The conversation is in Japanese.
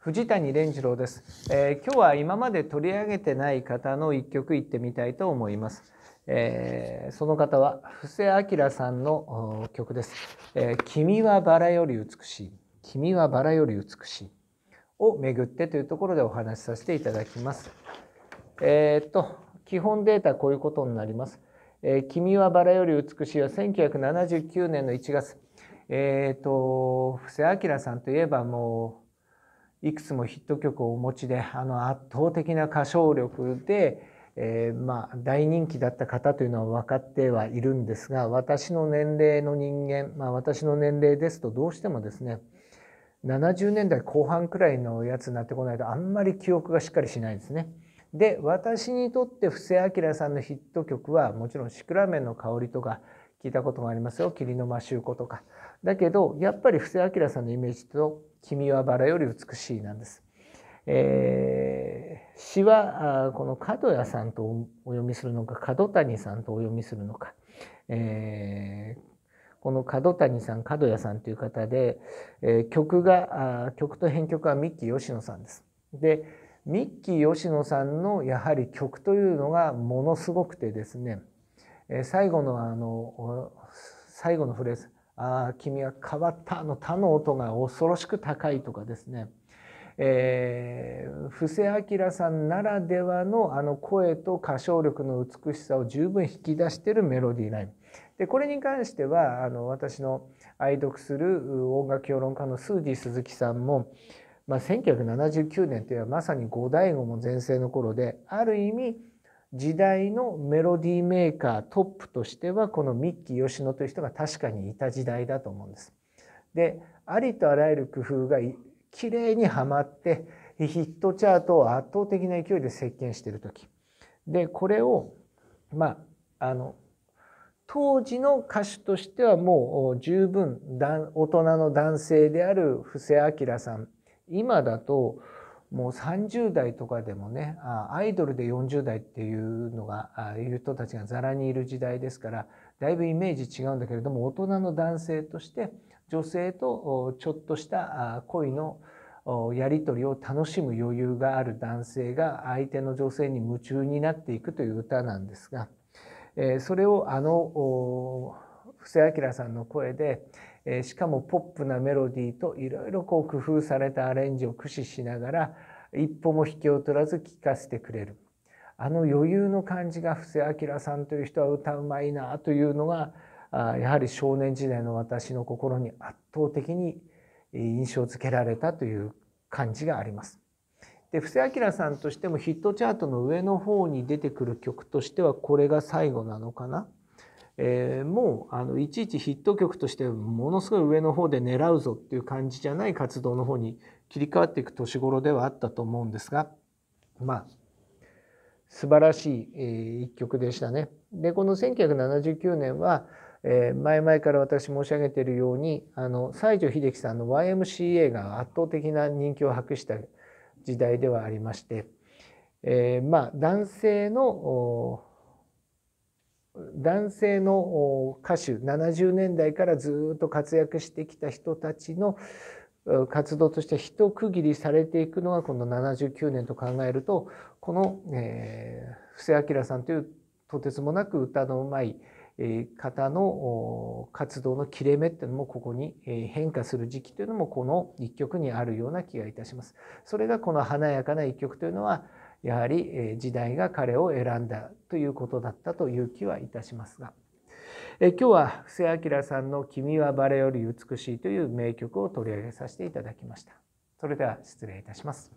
藤谷蓮次郎です、えー、今日は今まで取り上げてない方の一曲いってみたいと思います、えー、その方は布施明さんの曲です、えー、君はバラより美しい君はバラより美しいをめぐってというところでお話しさせていただきますえっと基本データこういうことになります、え君はバラより美しいは1979年の1月えっと布施明さんといえばもういくつもヒット曲をお持ちであの圧倒的な歌唱力で、えー、まあ大人気だった方というのは分かってはいるんですが私の年齢の人間、まあ、私の年齢ですとどうしてもですね70年代後半くらいのやつになってこないとあんまり記憶がしっかりしないんですね。で私にとって布施明さんのヒット曲はもちろん「シクラメンの香り」とか聞いたことがありますよ霧の真周子とかだけどやっぱり布施明さんのイメージと「君はバラより美しい」なんです。えー、詩はこの角谷さんとお読みするのか角谷さんとお読みするのか、えー、この角谷さん角谷さんという方で、えー、曲が曲と編曲はミッキー吉野さんです。でミッキー吉野さんのやはり曲というのがものすごくてですね最後のあの最後のフレーズ「ああ君は変わった」の「他の音が恐ろしく高い」とかですね、えー、布施明さんならではのあの声と歌唱力の美しさを十分引き出しているメロディーライン。でこれに関してはあの私の愛読する音楽評論家のスージー鈴木さんも、まあ、1979年というのはまさに五醍醐も全盛の頃である意味時代のメロディーメーカートップとしてはこのミッキー吉野という人が確かにいた時代だと思うんです。でありとあらゆる工夫がきれいにはまってヒットチャートを圧倒的な勢いで席巻している時でこれをまああの当時の歌手としてはもう十分大人の男性である布施明さん今だともう30代とかでもねアイドルで40代っていうのがいう人たちがざらにいる時代ですからだいぶイメージ違うんだけれども大人の男性として女性とちょっとした恋のやり取りを楽しむ余裕がある男性が相手の女性に夢中になっていくという歌なんですがそれをあの布施明さんの声でえしかもポップなメロディーといろいろこう工夫されたアレンジを駆使しながら一歩も引きを取らず聴かせてくれるあの余裕の感じが布施明さんという人は歌うまいなというのがやはり少年時代の私の心に圧倒的に印象付けられたという感じがあります。で布施明さんとしてもヒットチャートの上の方に出てくる曲としてはこれが最後なのかな。えー、もうあのいちいちヒット曲としてものすごい上の方で狙うぞっていう感じじゃない活動の方に切り替わっていく年頃ではあったと思うんですがまあ素晴らしい、えー、一曲でしたね。でこの1979年は、えー、前々から私申し上げているようにあの西城秀樹さんの YMCA が圧倒的な人気を博した時代ではありまして、えー、まあ男性の男性の歌手70年代からずっと活躍してきた人たちの活動として一区切りされていくのがこの79年と考えるとこの、えー、布施明さんというとてつもなく歌のうまい方の活動の切れ目っていうのもここに変化する時期というのもこの一曲にあるような気がいたします。それがこの華やかな一曲というのはやはり時代が彼を選んだということだったという気はいたしますがえ今日は布施明さんの「君はバレより美しい」という名曲を取り上げさせていただきました。それでは失礼いたします。